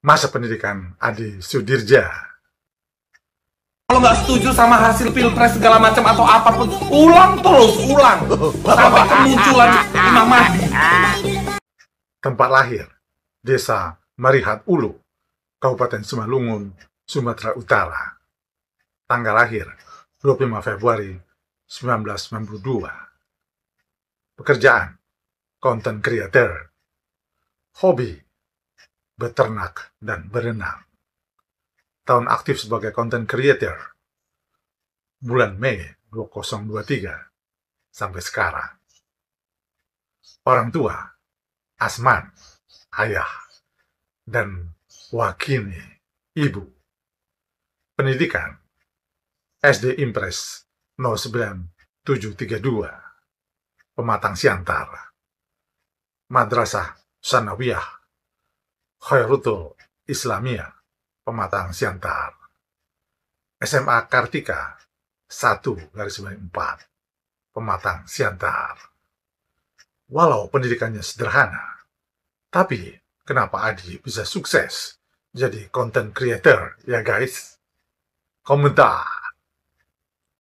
masa pendidikan Adi Sudirja. Kalau nggak setuju sama hasil pilpres segala macam atau apapun, ulang terus, ulang sampai kemunculan Imam Mahdi. Tempat lahir, Desa Marihat Ulu, Kabupaten Simalungun, Sumatera Utara. Tanggal lahir, 25 Februari 1992. Pekerjaan, content creator. Hobi, beternak, dan berenang. Tahun aktif sebagai content creator, bulan Mei 2023, sampai sekarang. Orang tua, Asman, ayah, dan Wakini, ibu. Pendidikan, SD Impres 09732, Pematang Siantar, Madrasah Sanawiyah Khairutul Islamia Pematang Siantar SMA Kartika 1 garis bawah 4 Pematang Siantar Walau pendidikannya sederhana, tapi kenapa Adi bisa sukses jadi content creator ya guys? Komentar